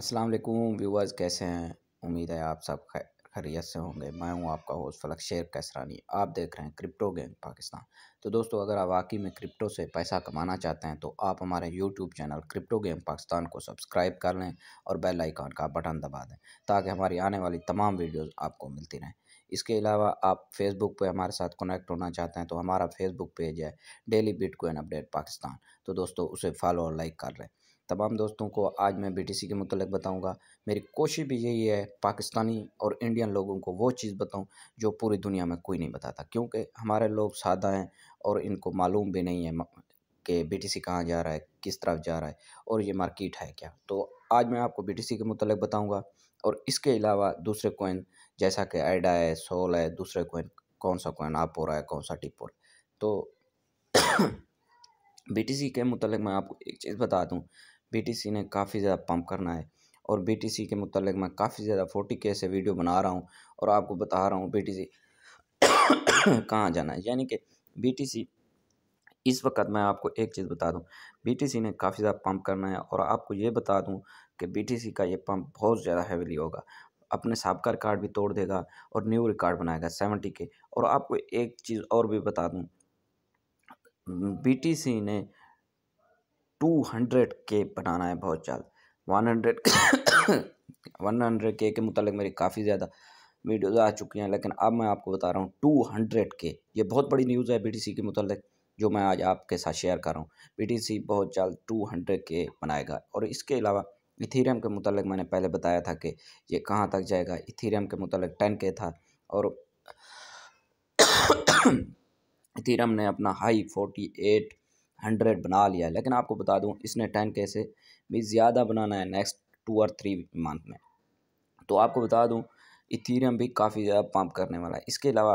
अस्सलाम वालेकुम व्यूवर्स कैसे हैं उम्मीद है आप सब खैरियत से होंगे मैं हूं आपका होस्ट फलक शेर कैसरानी आप देख रहे हैं क्रिप्टो गेंग पाकिस्तान तो दोस्तों अगर आप वाकई में क्रिप्टो से पैसा कमाना चाहते हैं तो आप हमारे YouTube channel crypto game Pakistan को सब्सक्राइब कर लें और बेल आइकॉन का बटन दबा दें ताकि हमारी आने वाली तमाम वीडियोज़ आपको मिलती रहें इसके अलावा आप फेसबुक पर हमारे साथ कनेक्ट होना चाहते हैं तो हमारा फेसबुक पेज है डेली बिटकॉइन अपडेट पाकिस्तान तो दोस्तों उसे फॉलो और लाइक कर लें तमाम दोस्तों को आज मैं बीटीसी के मतलब बताऊंगा मेरी कोशिश भी यही है पाकिस्तानी और इंडियन लोगों को वो चीज़ बताऊं जो पूरी दुनिया में कोई नहीं बताता क्योंकि हमारे लोग सादा हैं और इनको मालूम भी नहीं है कि बीटीसी कहाँ जा रहा है किस तरफ जा रहा है और ये मार्केट है क्या तो आज मैं आपको बी के मतलब बताऊँगा और इसके अलावा दूसरे कोइन जैसा कि आइडा है सोल है दूसरे कोइन कौन सा कोइन आप हो रहा है कौन सा टिप हो तो बी के मतलब मैं आपको एक चीज़ बता दूं बी ने काफ़ी ज़्यादा पम्प करना है और बी के मतलब मैं काफ़ी ज़्यादा फोटी के से वीडियो बना रहा हूँ और आपको बता रहा हूँ बी कहाँ जाना है यानी कि बी इस वक्त मैं आपको एक चीज़ बता दूं बीटीसी ने काफ़ी ज़्यादा पंप करना है और आपको ये बता दूं कि बीटीसी का ये पंप बहुत ज़्यादा हैवीली होगा अपने सबका रिकार्ड भी तोड़ देगा और न्यू रिकार्ड बनाएगा सेवेंटी के और आपको एक चीज़ और भी बता दूं बीटीसी ने टू हंड्रेड के बनाना है बहुत जल्द वन हंड्रेड वन हंड्रेड के के मुतालिक मेरी काफ़ी ज़्यादा वीडियोज़ आ चुकी हैं लेकिन अब मैं आपको बता रहा हूँ टू हंड्रेड के ये बहुत बड़ी न्यूज़ है बी टी सी के मुतलक जो मैं आज आपके साथ शेयर कर रहा हूँ बी टी सी बहुत जल्द टू हंड्रेड के बनाएगा और इसके अलावा इथीरियम के मतलब मैंने पहले बताया था कि ये कहाँ तक जाएगा इथीरियम के मतलब टेन के था और इथीरियम ने अपना हाई फोर्टी एट हंड्रेड बना लिया है लेकिन आपको बता दूँ इसने टेन के से भी ज़्यादा बनाना है नेक्स्ट टू और थ्री मंथ में तो आपको बता दूँ इथीरियम भी काफ़ी ज़्यादा पंप करने वाला है इसके अलावा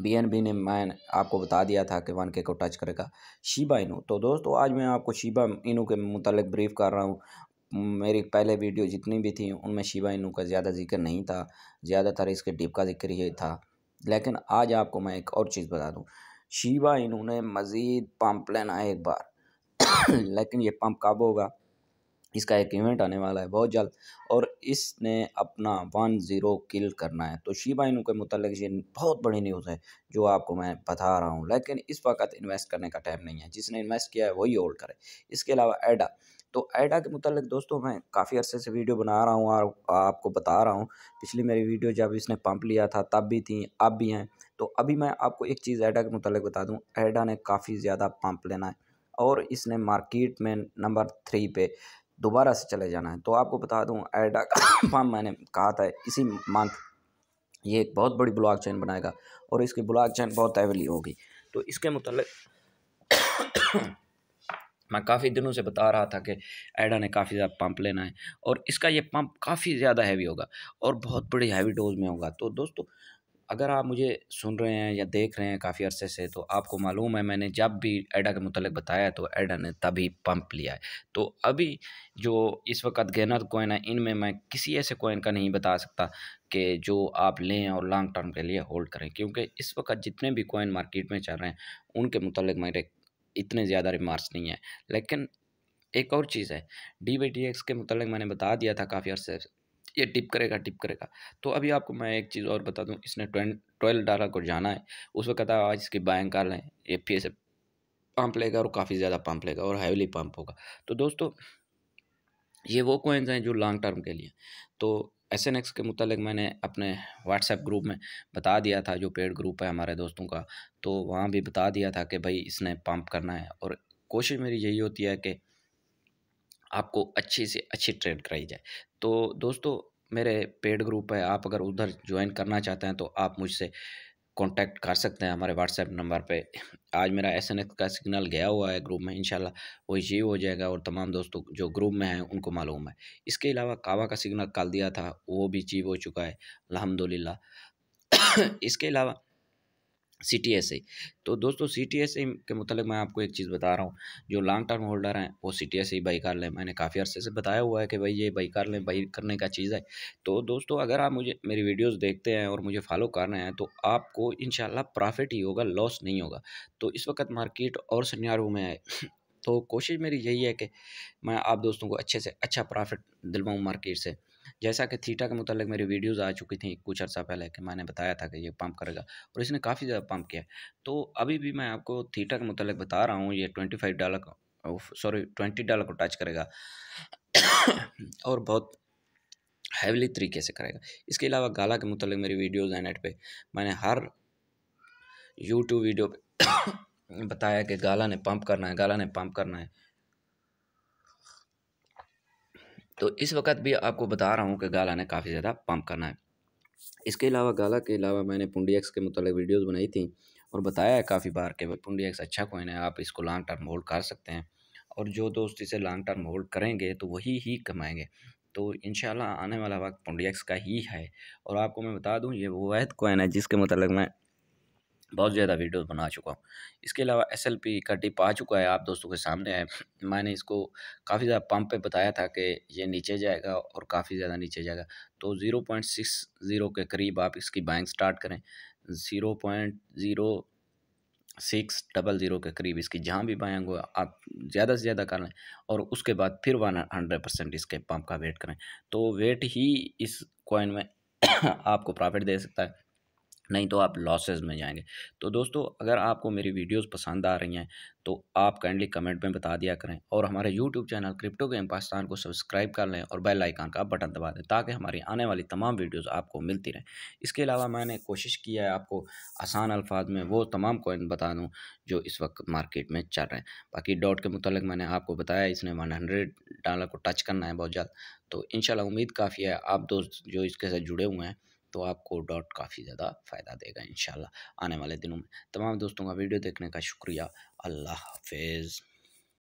बी एन बी ने मैं आपको बता दिया था कि वन के को टच करेगा शिबा इनू तो दोस्तों आज मैं आपको शिबा इनू के मुतालिक ब्रीफ कर रहा हूँ मेरी पहले वीडियो जितनी भी थी उनमें शिबा इनू का ज़्यादा जिक्र नहीं था ज़्यादातर इसके डिप का जिक्र ही था लेकिन आज आपको मैं एक और चीज़ बता दूँ शीबा इन्होंने मज़ीद पंप लेना है एक बार लेकिन ये पंप कब होगा इसका एक इवेंट आने वाला है बहुत जल्द और इसने अपना वन ज़ीरो किल करना है तो शीबा इनू के मतलब ये बहुत बड़ी न्यूज़ है जो आपको मैं बता रहा हूँ लेकिन इस वक्त इन्वेस्ट करने का टाइम नहीं है जिसने इन्वेस्ट किया है वही होल्ड करे इसके अलावा एडा तो ऐडा के मतलब दोस्तों मैं काफ़ी अरसे से वीडियो बना रहा हूँ और आपको बता रहा हूँ पिछली मेरी वीडियो जब इसने पंप लिया था तब भी थी अब भी हैं तो अभी मैं आपको एक चीज़ ऐडा के मतलब बता दूँ ऐडा ने काफ़ी ज़्यादा पंप लेना है और इसने मार्केट में नंबर थ्री पे दोबारा से चले जाना है तो आपको बता दूँ ऐडा का मैंने कहा था इसी मंथ ये एक बहुत बड़ी ब्लॉक चैन बनाएगा और इसकी ब्लॉक चैन बहुत एवली होगी तो इसके मतलब मैं काफ़ी दिनों से बता रहा था कि एडा ने काफ़ी ज़्यादा पंप लेना है और इसका ये पंप काफ़ी ज़्यादा हैवी होगा और बहुत बड़ी हैवी डोज में होगा तो दोस्तों अगर आप मुझे सुन रहे हैं या देख रहे हैं काफ़ी अरसे से तो आपको मालूम है मैंने जब भी एडा के मतलब बताया तो एडा ने तभी पंप लिया है तो अभी जो इस वक्त गहनर कोइन है इनमें मैं किसी ऐसे कोइन का नहीं बता सकता कि जो आप लें और लॉन्ग टर्म के लिए होल्ड करें क्योंकि इस वक्त जितने भी कोइन मार्केट में चल रहे हैं उनके मतलब मेरे इतने ज़्यादा रिमार्क्स नहीं है लेकिन एक और चीज़ है डी बाई डी एक्स के मतलब मैंने बता दिया था काफ़ी अर्से ये टिप करेगा टिप करेगा तो अभी आपको मैं एक चीज़ और बता दूँ इसने ट्वें ट्वेल्व डॉलर को जाना है उस वक्त आज इसकी बाइंग कर लें ये फिर से पंप लेगा और काफ़ी ज़्यादा पंप लेगा और हैवली पंप होगा तो दोस्तों ये वो कोइंस हैं जो लॉन्ग टर्म के लिए तो एस एन एक्स के मतलब मैंने अपने व्हाट्सएप ग्रुप में बता दिया था जो पेड ग्रुप है हमारे दोस्तों का तो वहाँ भी बता दिया था कि भाई इसने पम्प करना है और कोशिश मेरी यही होती है कि आपको अच्छी से अच्छी ट्रेड कराई जाए तो दोस्तों मेरे पेड ग्रुप है आप अगर उधर ज्वाइन करना चाहते हैं तो आप मुझसे कांटेक्ट कर सकते हैं हमारे व्हाट्सएप नंबर पे आज मेरा एस एन का सिग्नल गया हुआ है ग्रुप में इंशाल्लाह वो रिसीव हो जाएगा और तमाम दोस्तों जो ग्रुप में हैं उनको मालूम है इसके अलावा कावा का सिग्नल कल दिया था वो भी चीव हो चुका है अलहमदिल्ला इसके अलावा सी टी एस आई तो दोस्तों सी टी एस आई के मतलब मैं आपको एक चीज़ बता रहा हूँ जो लॉन्ग टर्म होल्डर हैं वो C T S I buy कर लें मैंने काफ़ी अर्से से बताया हुआ है कि भाई ये बाई कर लें बाई करने का चीज़ है तो दोस्तों अगर आप मुझे मेरी वीडियोस देखते हैं और मुझे फॉलो कर रहे हैं तो आपको इन प्रॉफिट ही होगा लॉस नहीं होगा तो इस वक्त मार्केट और सन्यारू में है तो कोशिश मेरी यही है कि मैं आप दोस्तों को अच्छे से अच्छा प्रॉफिट दिलवाऊँ मार्केट से जैसा कि थीटा के मुतल मेरी वीडियोस आ चुकी थी कुछ अर्सा पहले कि मैंने बताया था कि ये पम्प करेगा और इसने काफ़ी ज़्यादा पम्प किया तो अभी भी मैं आपको थीटा के मुतल बता रहा हूँ ये twenty five dollar sorry twenty dollar को टच करेगा और बहुत हैवली तरीके से करेगा इसके अलावा गाला के मुतल मेरी वीडियोज़ हैं नेट पर मैंने हर यूट्यूब वीडियो पर बताया कि गाला ने पंप करना है गाला ने पंप करना है तो इस वक्त भी आपको बता रहा हूँ कि गाला ने काफ़ी ज़्यादा पंप करना है इसके अलावा गाला के अलावा मैंने पुंडी एक्स के मतलब वीडियोज़ बनाई थी और बताया है काफ़ी बार कि पुंडी एक्स अच्छा कोइन है आप इसको लॉन्ग टर्म होल्ड कर सकते हैं और जो दोस्त इसे लॉन्ग टर्म होल्ड करेंगे तो वही ही कमाएंगे तो इन आने वाला वक्त पुंडी एक्स का ही है और आपको मैं बता दूँ ये वो वैद कोइन है जिसके मतलब मैं बहुत ज़्यादा वीडियो बना चुका हूँ इसके अलावा एस एल पी का टिप आ चुका है आप दोस्तों के सामने है मैंने इसको काफ़ी ज़्यादा पंप पे बताया था कि ये नीचे जाएगा और काफ़ी ज़्यादा नीचे जाएगा तो ज़ीरो पॉइंट सिक्स ज़ीरो के करीब आप इसकी बाइंग स्टार्ट करें zero point zero six double zero के करीब इसकी जहाँ भी बाइंग हो आप ज़्यादा से ज़्यादा कर लें और उसके बाद फिर वन हंड्रेड परसेंट इसके पम्प का वेट करें तो वेट ही इस कॉइन में आपको प्रॉफिट दे सकता है नहीं तो आप लॉसेस में जाएंगे तो दोस्तों अगर आपको मेरी वीडियोस पसंद आ रही हैं तो आप काइंडली कमेंट में बता दिया करें और हमारे YouTube channel crypto game Pakistan को सब्सक्राइब कर लें और बेल आइकान का बटन दबा दें ताकि हमारी आने वाली तमाम वीडियोस आपको मिलती रहें इसके अलावा मैंने कोशिश की है आपको आसान अल्फाज में वो तमाम कॉइन बता दूँ जो इस वक्त मार्केट में चल रहे हैं बाकी डॉट के मुतलक मैंने आपको बताया इसने वन हंड्रेड डॉलर को टच करना है बहुत जल्द तो इन उम्मीद काफ़ी है आप दोस्त जो इसके साथ जुड़े हुए हैं तो आपको डॉट काफ़ी ज़्यादा फ़ायदा देगा इन आने वाले दिनों में तमाम दोस्तों का वीडियो देखने का शुक्रिया अल्लाह हाफिज़